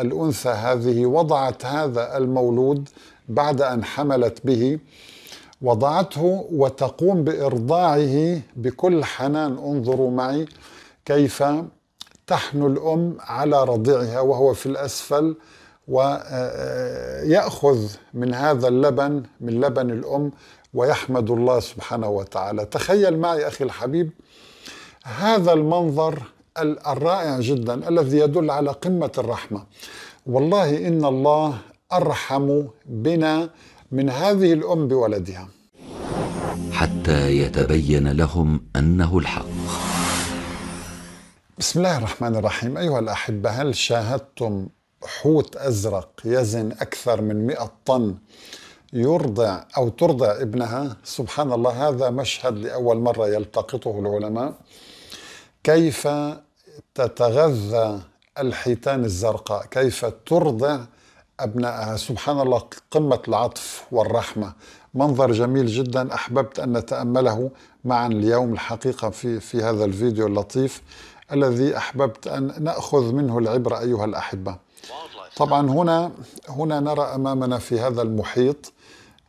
الأنثى هذه وضعت هذا المولود بعد أن حملت به وضعته وتقوم بإرضاعه بكل حنان انظروا معي كيف تحن الأم على رضيعها وهو في الأسفل ويأخذ آه، آه، من هذا اللبن من لبن الأم ويحمد الله سبحانه وتعالى تخيل معي أخي الحبيب هذا المنظر الرائع جدا الذي يدل على قمة الرحمة والله إن الله أرحم بنا من هذه الأم بولدها حتى يتبين لهم أنه الحق بسم الله الرحمن الرحيم أيها الأحبة هل شاهدتم حوت أزرق يزن أكثر من 100 طن يرضع أو ترضع ابنها سبحان الله هذا مشهد لأول مرة يلتقطه العلماء كيف تتغذى الحيتان الزرقاء كيف ترضع أبنائها سبحان الله قمة العطف والرحمة منظر جميل جدا أحببت أن نتأمله معا اليوم الحقيقة في, في هذا الفيديو اللطيف الذي أحببت أن نأخذ منه العبرة أيها الأحبة طبعا هنا هنا نرى أمامنا في هذا المحيط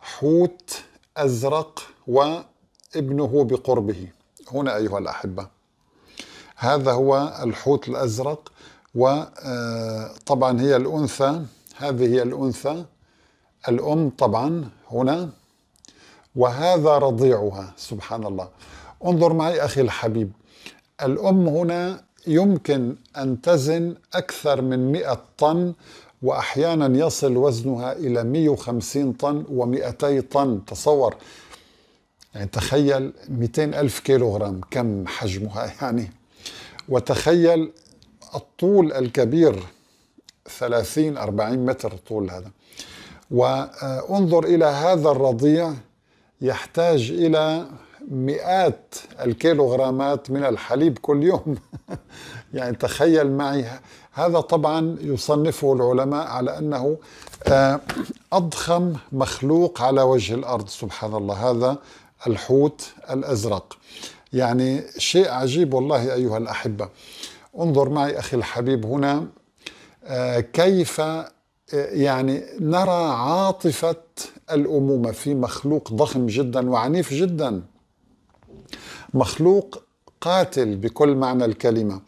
حوت أزرق وابنه بقربه هنا أيها الأحبة هذا هو الحوت الأزرق وطبعا آه، هي الأنثى هذه هي الأنثى الأم طبعا هنا وهذا رضيعها سبحان الله انظر معي أخي الحبيب الأم هنا يمكن أن تزن أكثر من 100 طن وأحيانا يصل وزنها إلى 150 طن و200 طن تصور يعني تخيل 200 ألف كيلوغرام كم حجمها يعني وتخيل الطول الكبير 30 40 متر طول هذا وانظر إلى هذا الرضيع يحتاج إلى مئات الكيلوغرامات من الحليب كل يوم يعني تخيل معي هذا طبعا يصنفه العلماء على أنه آه، أضخم مخلوق على وجه الأرض سبحان الله هذا الحوت الأزرق يعني شيء عجيب والله أيها الأحبة انظر معي أخي الحبيب هنا آه، كيف آه، يعني نرى عاطفة الأمومة في مخلوق ضخم جدا وعنيف جدا مخلوق قاتل بكل معنى الكلمة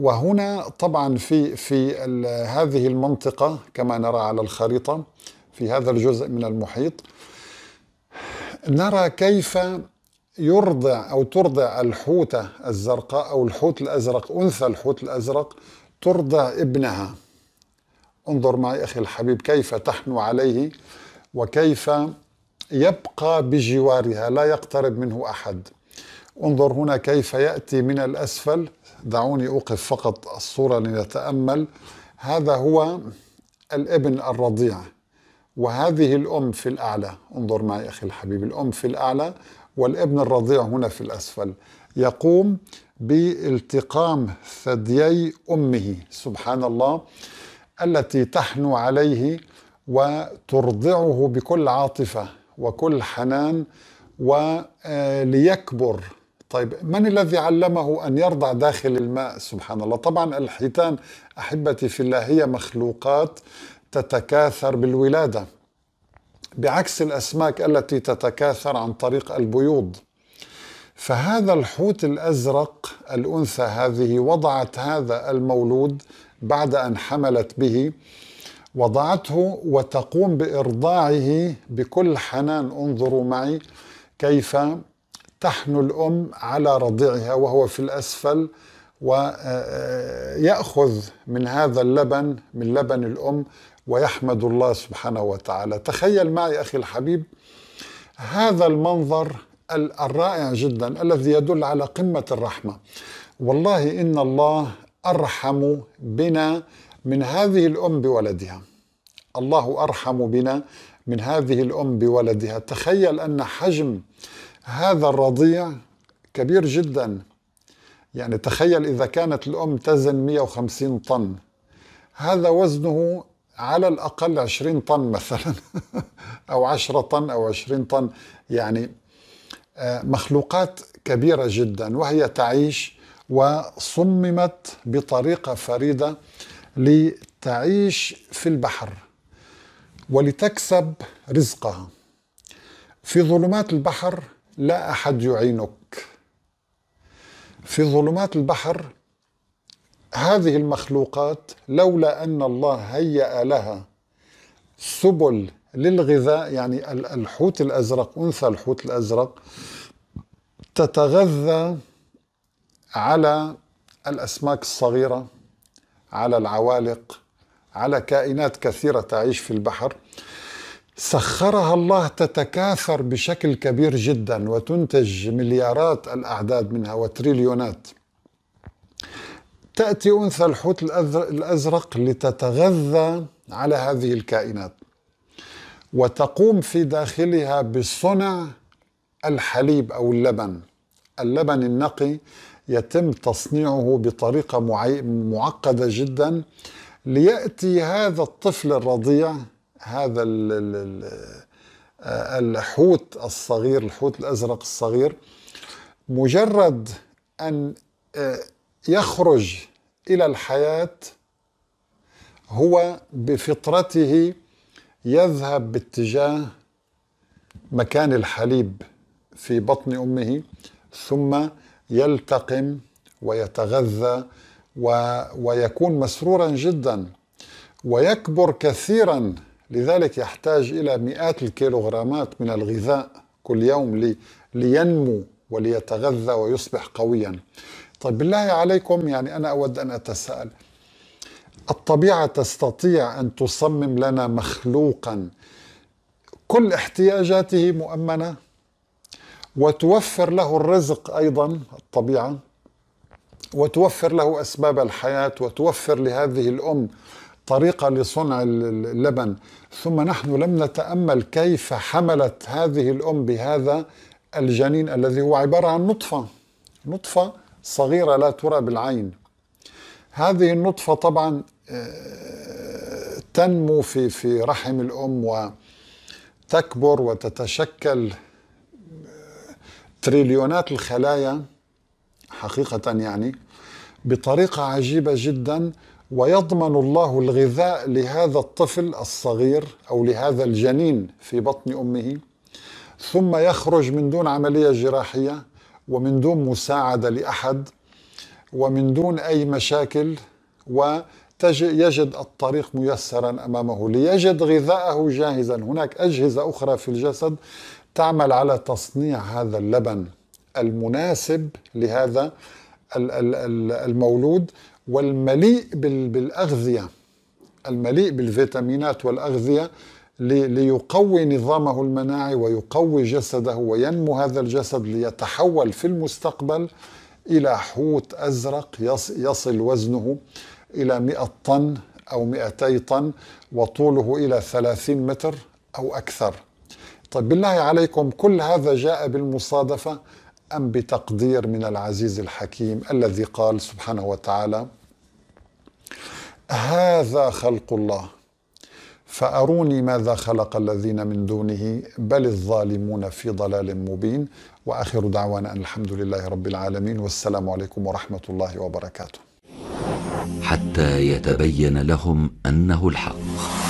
وهنا طبعا في في هذه المنطقة كما نرى على الخريطة في هذا الجزء من المحيط نرى كيف يرضع أو ترضع الحوتة الزرقاء أو الحوت الأزرق أنثى الحوت الأزرق ترضع ابنها انظر معي أخي الحبيب كيف تحنو عليه وكيف يبقى بجوارها لا يقترب منه أحد انظر هنا كيف يأتي من الأسفل دعوني أوقف فقط الصورة لنتأمل هذا هو الابن الرضيع وهذه الأم في الأعلى انظر معي أخي الحبيب الأم في الأعلى والابن الرضيع هنا في الأسفل يقوم بالتقام ثديي أمه سبحان الله التي تحنو عليه وترضعه بكل عاطفة وكل حنان وليكبر طيب من الذي علمه أن يرضع داخل الماء سبحان الله طبعا الحيتان أحبتي في الله هي مخلوقات تتكاثر بالولاده بعكس الاسماك التي تتكاثر عن طريق البيوض فهذا الحوت الازرق الانثى هذه وضعت هذا المولود بعد ان حملت به وضعته وتقوم بارضاعه بكل حنان انظروا معي كيف تحن الام على رضيعها وهو في الاسفل ويأخذ من هذا اللبن من لبن الأم ويحمد الله سبحانه وتعالى تخيل معي أخي الحبيب هذا المنظر الرائع جدا الذي يدل على قمة الرحمة والله إن الله أرحم بنا من هذه الأم بولدها الله أرحم بنا من هذه الأم بولدها تخيل أن حجم هذا الرضيع كبير جدا يعني تخيل إذا كانت الأم تزن 150 طن هذا وزنه على الأقل 20 طن مثلا أو 10 طن أو 20 طن يعني آه، مخلوقات كبيرة جدا وهي تعيش وصممت بطريقة فريدة لتعيش في البحر ولتكسب رزقها في ظلمات البحر لا أحد يعينك في ظلمات البحر هذه المخلوقات لولا أن الله هيأ لها سبل للغذاء يعني الحوت الأزرق أنثى الحوت الأزرق تتغذى على الأسماك الصغيرة على العوالق على كائنات كثيرة تعيش في البحر سخرها الله تتكاثر بشكل كبير جدا وتنتج مليارات الأعداد منها وتريليونات تأتي أنثى الحوت الأزرق لتتغذى على هذه الكائنات وتقوم في داخلها بصنع الحليب أو اللبن اللبن النقي يتم تصنيعه بطريقة معقدة جدا ليأتي هذا الطفل الرضيع هذا آه، الحوت الصغير الحوت الأزرق الصغير مجرد أن آه، يخرج إلى الحياة هو بفطرته يذهب باتجاه مكان الحليب في بطن امه ثم يلتقم ويتغذى و ويكون مسرورا جدا ويكبر كثيرا لذلك يحتاج الى مئات الكيلوغرامات من الغذاء كل يوم لي لينمو وليتغذى ويصبح قويا طيب بالله عليكم يعني أنا أود أن أتساءل الطبيعة تستطيع أن تصمم لنا مخلوقا كل احتياجاته مؤمنة وتوفر له الرزق أيضا الطبيعة وتوفر له أسباب الحياة وتوفر لهذه الأم طريقة لصنع اللبن ثم نحن لم نتأمل كيف حملت هذه الأم بهذا الجنين الذي هو عبارة عن نطفة نطفة صغيرة لا ترى بالعين هذه النطفة طبعا آه، تنمو في في رحم الأم وتكبر وتتشكل آه، تريليونات الخلايا حقيقة يعني بطريقة عجيبة جدا ويضمن الله الغذاء لهذا الطفل الصغير أو لهذا الجنين في بطن أمه ثم يخرج من دون عملية جراحية ومن دون مساعدة لأحد ومن دون أي مشاكل ويجد الطريق ميسرا أمامه ليجد غذاءه جاهزا هناك أجهزة أخرى في الجسد تعمل على تصنيع هذا اللبن المناسب لهذا المولود والمليء بالأغذية المليء بالفيتامينات والأغذية ليقوي نظامه المناعي ويقوي جسده وينمو هذا الجسد ليتحول في المستقبل إلى حوت أزرق يصل وزنه إلى 100 طن أو 200 طن وطوله إلى 30 متر أو أكثر طيب بالله عليكم كل هذا جاء بالمصادفة أم بتقدير من العزيز الحكيم الذي قال سبحانه وتعالى هذا خلق الله فاروني ماذا خلق الذين من دونه بل الظالمون في ضلال مبين واخر دعوانا ان الحمد لله رب العالمين والسلام عليكم ورحمه الله وبركاته حتى يتبين لهم انه الحق